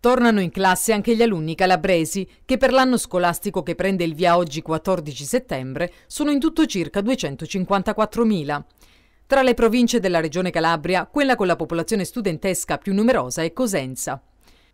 Tornano in classe anche gli alunni calabresi, che per l'anno scolastico che prende il via oggi 14 settembre sono in tutto circa 254.000. Tra le province della regione Calabria, quella con la popolazione studentesca più numerosa è Cosenza.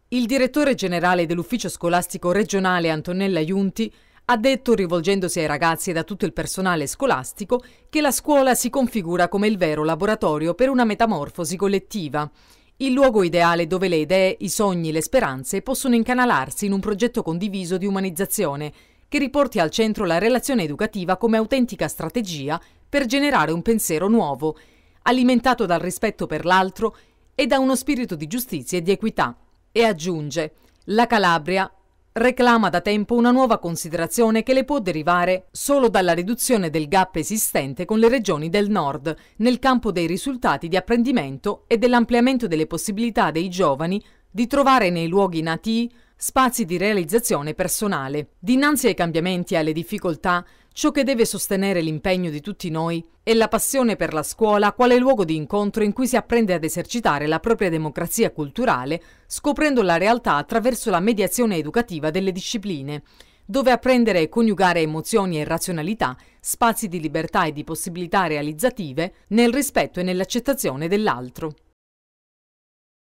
Il direttore generale dell'ufficio scolastico regionale Antonella Iunti ha detto, rivolgendosi ai ragazzi e a tutto il personale scolastico, che la scuola si configura come il vero laboratorio per una metamorfosi collettiva. Il luogo ideale dove le idee, i sogni, le speranze possono incanalarsi in un progetto condiviso di umanizzazione che riporti al centro la relazione educativa come autentica strategia per generare un pensiero nuovo, alimentato dal rispetto per l'altro e da uno spirito di giustizia e di equità. E aggiunge, la Calabria reclama da tempo una nuova considerazione che le può derivare solo dalla riduzione del gap esistente con le regioni del nord nel campo dei risultati di apprendimento e dell'ampliamento delle possibilità dei giovani di trovare nei luoghi nati spazi di realizzazione personale. Dinanzi ai cambiamenti e alle difficoltà, ciò che deve sostenere l'impegno di tutti noi è la passione per la scuola quale luogo di incontro in cui si apprende ad esercitare la propria democrazia culturale, scoprendo la realtà attraverso la mediazione educativa delle discipline dove apprendere e coniugare emozioni e razionalità, spazi di libertà e di possibilità realizzative nel rispetto e nell'accettazione dell'altro.